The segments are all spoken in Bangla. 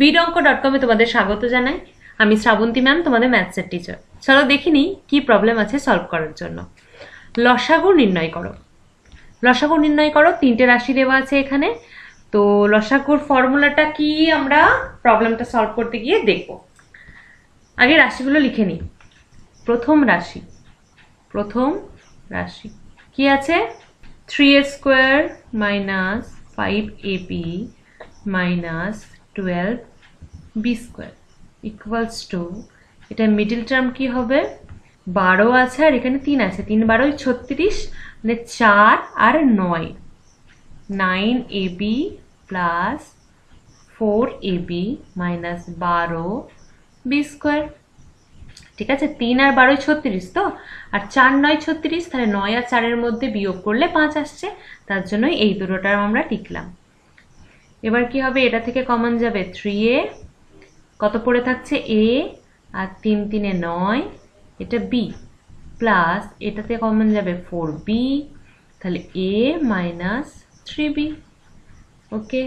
বিডঙ্ক ডট কমে তোমাদের স্বাগত জানাই আমি শ্রাবন্তী ম্যাম তোমাদের ম্যাথসের টিচার চলো দেখিনি কি প্রবলেম আছে সলভ করার জন্য লসাগু নির্ণয় করো লসাগু নির্ণয় করো তিনটে রাশি দেওয়া আছে এখানে তো লসাগুর ফর্মুলাটা কি আমরা প্রবলেমটা সলভ করতে গিয়ে দেখব আগে রাশিগুলো লিখে নিই প্রথম রাশি প্রথম রাশি কি আছে three A square minus five AP minus twelve B square equals to এটা মিডিল টার্ম কি হবে বারো আছে আর এখানে তিন আছে তিন বারোই ছত্রিশ মানে চার আর নয় nine A B plus four A B minus বারো বি স্কোয়ার ঠিক আছে তিন আর বারোই ছত্রিশ তো আর চার নয় ছত্রিশ তাহলে নয় আর চারের মধ্যে বিয়োগ করলে পাঁচ আসছে তার জন্যই এই টার্ম আমরা টিকলাম এবার কি হবে এটা থেকে কমন যাবে থ্রি এ কত পড়ে থাকছে এ আর তিন তিনে নয় এটা বি প্লাস এটাতে কমন যাবে ফোর বি তাহলে A minus three B okay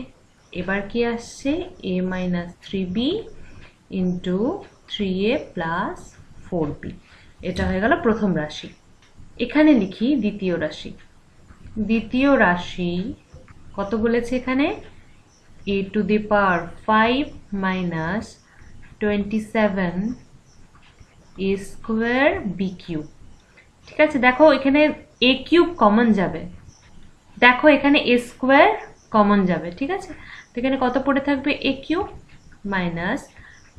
এবার কি আসছে A minus three B into three A plus four B এটা হয়ে গেল প্রথম রাশি এখানে লিখি দ্বিতীয় রাশি দ্বিতীয় রাশি কত বলেছে এখানে e to the power 5 minus 27 A square B cube ঠিক আছে দেখো এখানে এ কিউব কমন যাবে দেখো এখানে এ স্কোয়ার কমন যাবে ঠিক আছে তো এখানে কত পড়ে থাকবে A cube minus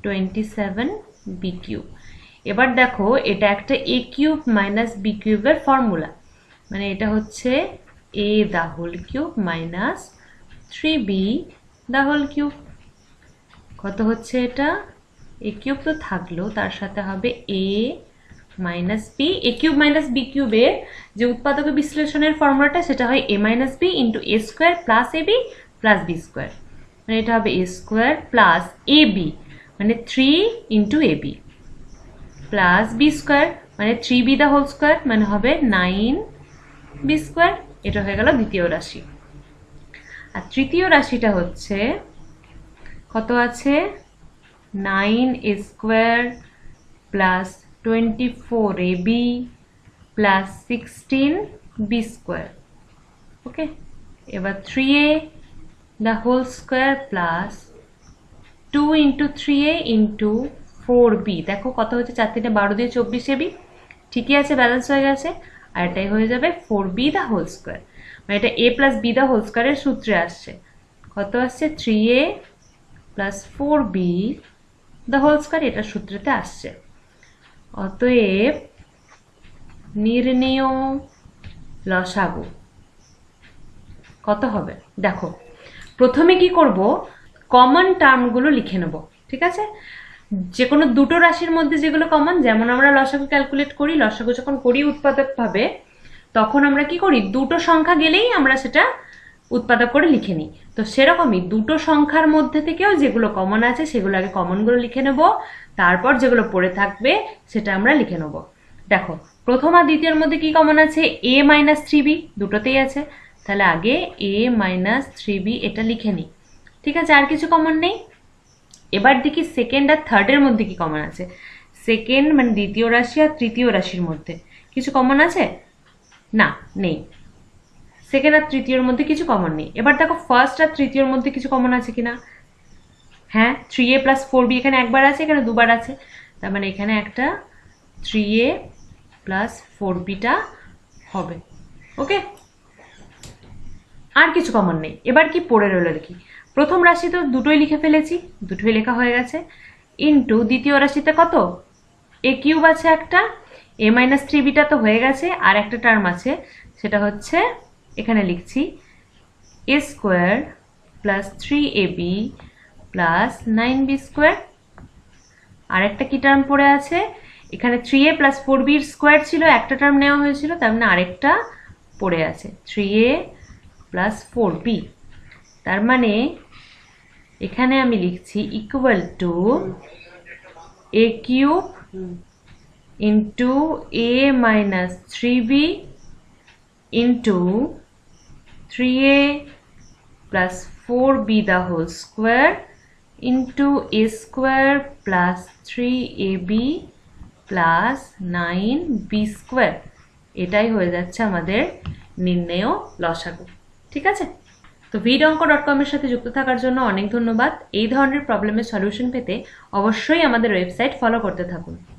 twenty seven B এবার দেখো এটা একটা এ কিউব মাইনাস বি কিউবের ফর্মুলা মানে এটা হচ্ছে A the whole cube minus three B the whole cube কত হচ্ছে এটা এ কিউব তো থাকলো তার সাথে হবে A minus B A cube minus B কিউবের যে উৎপাদক বিশ্লেষণের ফর্মুলাটা সেটা হয় A minus B into A square plus A B plus B square মানে এটা হবে A square plus A B মানে three into A B plus B square মানে three B the whole square মানে হবে নাইন বি স্কোয়ার এটা হয়ে গেল দ্বিতীয় রাশি আর তৃতীয় রাশিটা হচ্ছে কত আছে nine A square plus twenty four A B plus sixteen B square okay এবার three A the whole square plus two into three A into four B দেখো কত হচ্ছে চার তিনটে বারো দিয়ে চব্বিশ এ বি ঠিকই আছে ব্যালেন্স হয়ে গেছে আর এটাই হয়ে যাবে four B the whole square মানে এটা A plus B the whole স্কোয়ারের সূত্রে আসছে কত আসছে three A plus four B the whole square এটা সূত্রেতে আসছে অতএব নির্ণেয় লসাগু কত হবে দেখো প্রথমে কি করব কমন টার্মগুলো লিখে নেব ঠিক আছে যে কোনো দুটো রাশির মধ্যে যেগুলো কমন যেমন আমরা লসাগু ক্যালকুলেট করি লসাগু যখন করি উৎপাদকভাবে তখন আমরা কি করি দুটো সংখ্যা গেলেই আমরা সেটা উৎপাদক করে লিখে নিই তো সেরকমই দুটো সংখ্যার মধ্যে থেকেও যেগুলো কমন আছে সেগুলো আগে কমনগুলো লিখে নেব তারপর যেগুলো পড়ে থাকবে সেটা আমরা লিখে নেব দেখো প্রথম আর দ্বিতীয়ের মধ্যে কি কমন আছে এ মাইনাস থ্রি বি দুটোতেই আছে তাহলে আগে এ মাইনাস থ্রি বি এটা লিখে নিই ঠিক আছে আর কিছু কমন নেই এবার দেখি সেকেন্ড আর থার্ডের মধ্যে কি কমন আছে সেকেন্ড মানে দ্বিতীয় রাশি আর তৃতীয় রাশির মধ্যে কিছু কমন আছে না নেই সেকেন্ড আর তৃতীয়র মধ্যে কিছু কমন নেই এবার দেখো ফার্স্ট আর তৃতীয়র মধ্যে কিছু কমন আছে কি না হ্যাঁ three A plus four B এখানে একবার আছে এখানে দুবার আছে তার মানে এখানে একটা থ্রি এ প্লাস ফোর বিটা হবে ওকে আর কিছু কমন নেই এবার কি পড়ে রইল দেখি প্রথম রাশি তো দুটোই লিখে ফেলেছি দুটোই লেখা হয়ে গেছে ইন্টু দ্বিতীয় রাশিতে কত এ কিউব আছে একটা এ মাইনাস থ্রি বিটা তো হয়ে গেছে আর একটা টার্ম আছে সেটা হচ্ছে এখানে লিখছি A square plus three A B plus nine B square আর একটা কি টার্ম পড়ে আছে এখানে থ্রি এ প্লাস ফোর বির স্কোয়ার ছিল একটা টার্ম নেওয়া হয়েছিল তার মানে আরেকটা পড়ে আছে three A plus four B তার মানে এখানে আমি লিখছি equal to A cube into a minus 3b into 3a plus 4b the whole square into a square plus 3ab plus nine B square এটাই হয়ে যাচ্ছে আমাদের নির্ণেয় লসাগু ঠিক আছে তো ভিড অঙ্ক ডট কমের সাথে যুক্ত থাকার জন্য অনেক ধন্যবাদ এই ধরনের প্রবলেমের সলিউশন পেতে অবশ্যই আমাদের ওয়েবসাইট ফলো করতে থাকুন